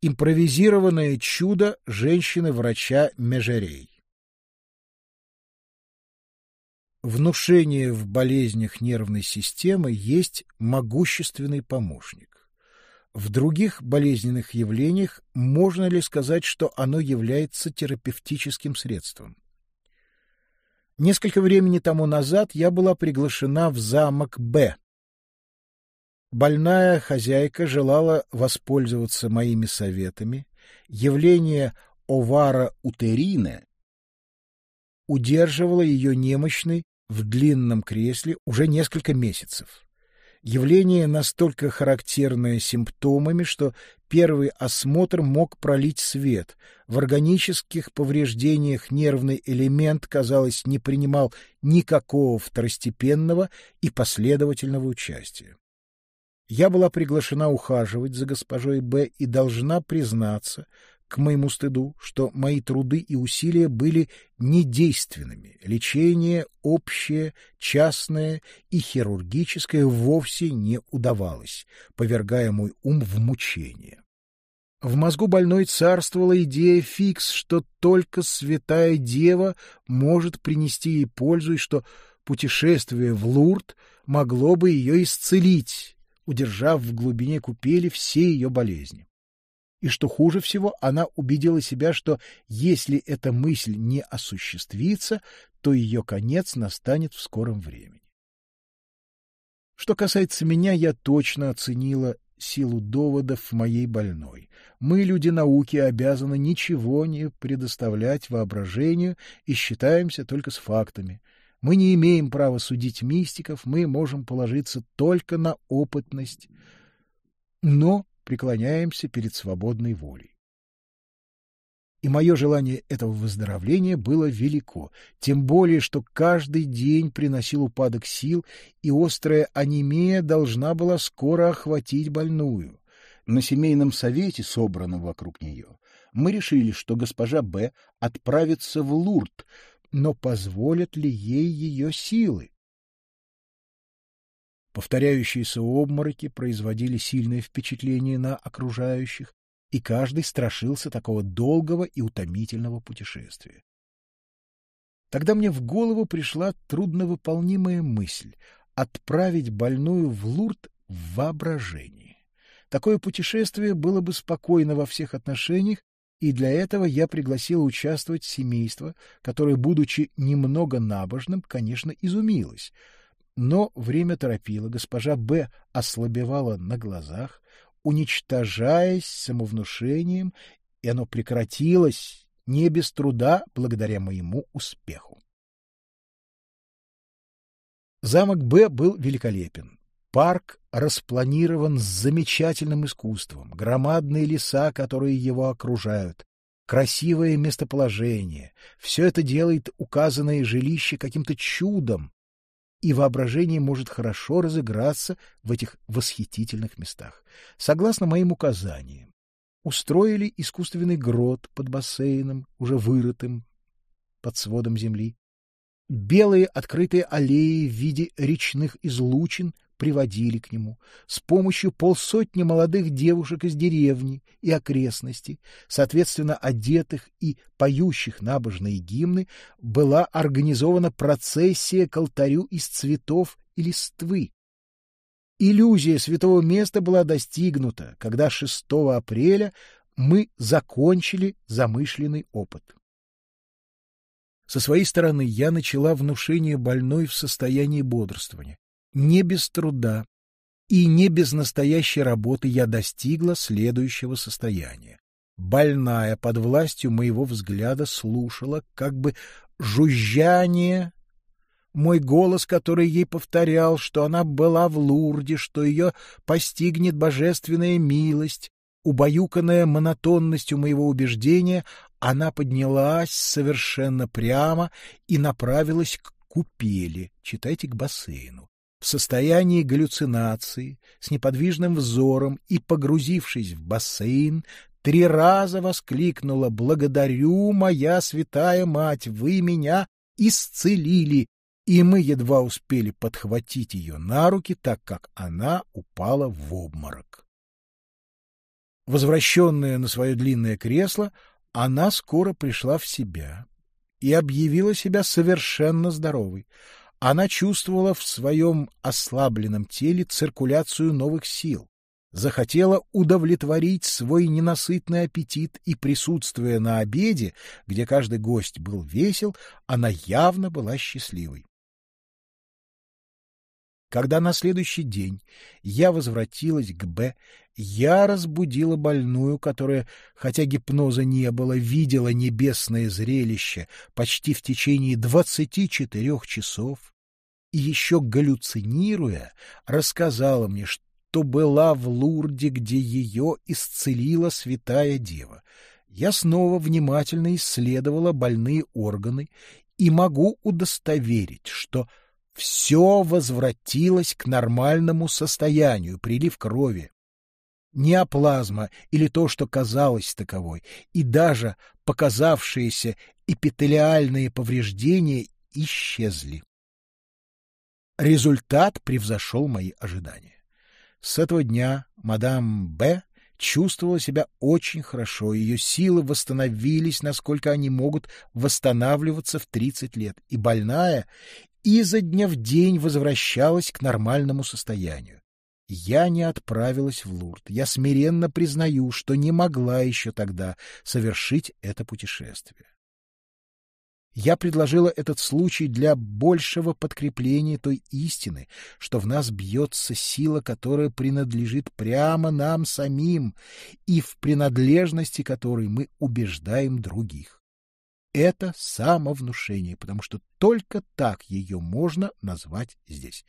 Импровизированное чудо женщины-врача Межерей. Внушение в болезнях нервной системы есть могущественный помощник. В других болезненных явлениях можно ли сказать, что оно является терапевтическим средством? Несколько времени тому назад я была приглашена в замок Б Больная хозяйка желала воспользоваться моими советами. Явление овара утерина удерживало ее немощной в длинном кресле уже несколько месяцев. Явление настолько характерное симптомами, что первый осмотр мог пролить свет. В органических повреждениях нервный элемент, казалось, не принимал никакого второстепенного и последовательного участия. Я была приглашена ухаживать за госпожой Б. и должна признаться, к моему стыду, что мои труды и усилия были недейственными. Лечение общее, частное и хирургическое вовсе не удавалось, повергая мой ум в мучение. В мозгу больной царствовала идея фикс, что только святая дева может принести ей пользу и что путешествие в Лурд могло бы ее исцелить удержав в глубине купели все ее болезни. И что хуже всего, она убедила себя, что если эта мысль не осуществится, то ее конец настанет в скором времени. Что касается меня, я точно оценила силу доводов моей больной. Мы, люди науки, обязаны ничего не предоставлять воображению и считаемся только с фактами — мы не имеем права судить мистиков, мы можем положиться только на опытность, но преклоняемся перед свободной волей. И мое желание этого выздоровления было велико, тем более, что каждый день приносил упадок сил, и острая анемия должна была скоро охватить больную. На семейном совете, собранном вокруг нее, мы решили, что госпожа Б. отправится в Лурд, но позволят ли ей ее силы? Повторяющиеся обмороки производили сильное впечатление на окружающих, и каждый страшился такого долгого и утомительного путешествия. Тогда мне в голову пришла трудновыполнимая мысль — отправить больную в Лурд в воображении. Такое путешествие было бы спокойно во всех отношениях и для этого я пригласила участвовать семейство, которое, будучи немного набожным, конечно, изумилось. Но время торопило, госпожа Б. ослабевала на глазах, уничтожаясь самовнушением, и оно прекратилось не без труда благодаря моему успеху. Замок Б был великолепен. Парк распланирован с замечательным искусством, громадные леса, которые его окружают, красивое местоположение. Все это делает указанное жилище каким-то чудом, и воображение может хорошо разыграться в этих восхитительных местах. Согласно моим указаниям, устроили искусственный грот под бассейном, уже вырытым под сводом земли. Белые открытые аллеи в виде речных излучин приводили к нему с помощью полсотни молодых девушек из деревни и окрестностей, соответственно, одетых и поющих набожные гимны, была организована процессия к алтарю из цветов и листвы. Иллюзия святого места была достигнута, когда 6 апреля мы закончили замышленный опыт. Со своей стороны я начала внушение больной в состоянии бодрствования не без труда и не без настоящей работы я достигла следующего состояния. Больная под властью моего взгляда слушала как бы жужжание мой голос, который ей повторял, что она была в Лурде, что ее постигнет божественная милость, убаюканная монотонностью моего убеждения, она поднялась совершенно прямо и направилась к купели, читайте, к бассейну в состоянии галлюцинации, с неподвижным взором и, погрузившись в бассейн, три раза воскликнула «Благодарю, моя святая мать, вы меня исцелили!» И мы едва успели подхватить ее на руки, так как она упала в обморок. Возвращенная на свое длинное кресло, она скоро пришла в себя и объявила себя совершенно здоровой. Она чувствовала в своем ослабленном теле циркуляцию новых сил, захотела удовлетворить свой ненасытный аппетит и, присутствуя на обеде, где каждый гость был весел, она явно была счастливой. Когда на следующий день я возвратилась к Б, я разбудила больную, которая, хотя гипноза не было, видела небесное зрелище почти в течение двадцати четырех часов и еще галлюцинируя, рассказала мне, что была в Лурде, где ее исцелила святая дева. Я снова внимательно исследовала больные органы и могу удостоверить, что все возвратилось к нормальному состоянию, прилив крови. Неоплазма или то, что казалось таковой, и даже показавшиеся эпителиальные повреждения исчезли. Результат превзошел мои ожидания. С этого дня мадам Б чувствовала себя очень хорошо, ее силы восстановились, насколько они могут восстанавливаться в 30 лет, и больная, изо дня в день возвращалась к нормальному состоянию. Я не отправилась в Лурд. Я смиренно признаю, что не могла еще тогда совершить это путешествие. Я предложила этот случай для большего подкрепления той истины, что в нас бьется сила, которая принадлежит прямо нам самим и в принадлежности которой мы убеждаем других. Это самовнушение, потому что только так ее можно назвать здесь.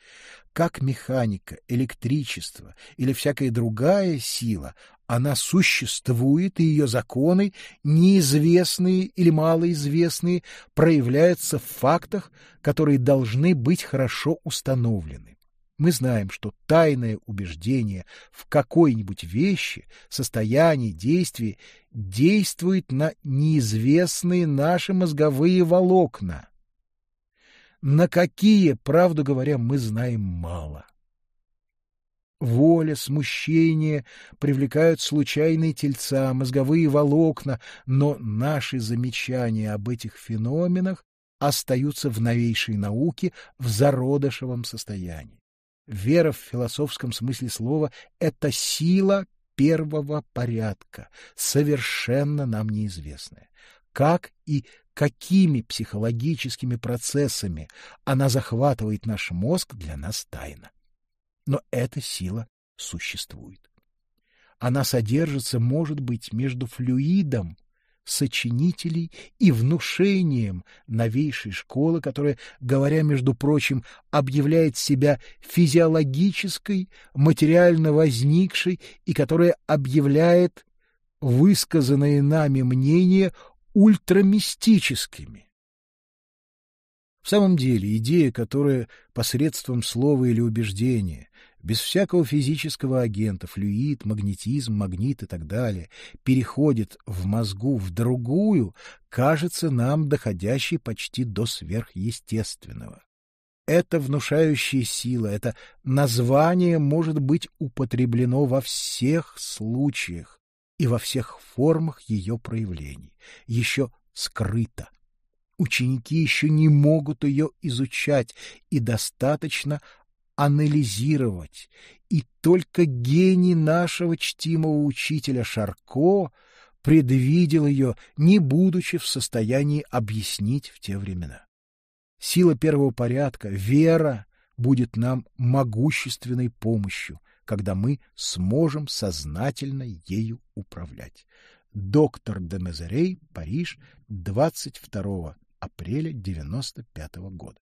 Как механика, электричество или всякая другая сила, она существует, и ее законы, неизвестные или малоизвестные, проявляются в фактах, которые должны быть хорошо установлены. Мы знаем, что тайное убеждение в какой-нибудь вещи, состоянии, действии действует на неизвестные наши мозговые волокна. На какие, правду говоря, мы знаем мало. Воля, смущение привлекают случайные тельца, мозговые волокна, но наши замечания об этих феноменах остаются в новейшей науке в зародышевом состоянии. Вера в философском смысле слова — это сила первого порядка, совершенно нам неизвестная. Как и какими психологическими процессами она захватывает наш мозг, для нас тайна. Но эта сила существует. Она содержится, может быть, между флюидом сочинителей и внушением новейшей школы, которая, говоря, между прочим, объявляет себя физиологической, материально возникшей и которая объявляет высказанные нами мнения ультрамистическими. В самом деле, идея, которая посредством слова или убеждения без всякого физического агента, флюид, магнетизм, магнит и так далее, переходит в мозгу в другую, кажется нам доходящей почти до сверхъестественного. Это внушающая сила, это название может быть употреблено во всех случаях и во всех формах ее проявлений, еще скрыто. Ученики еще не могут ее изучать, и достаточно – анализировать, и только гений нашего чтимого учителя Шарко предвидел ее, не будучи в состоянии объяснить в те времена. Сила первого порядка, вера, будет нам могущественной помощью, когда мы сможем сознательно ею управлять. Доктор де Мезерей, Париж, 22 апреля 95 года.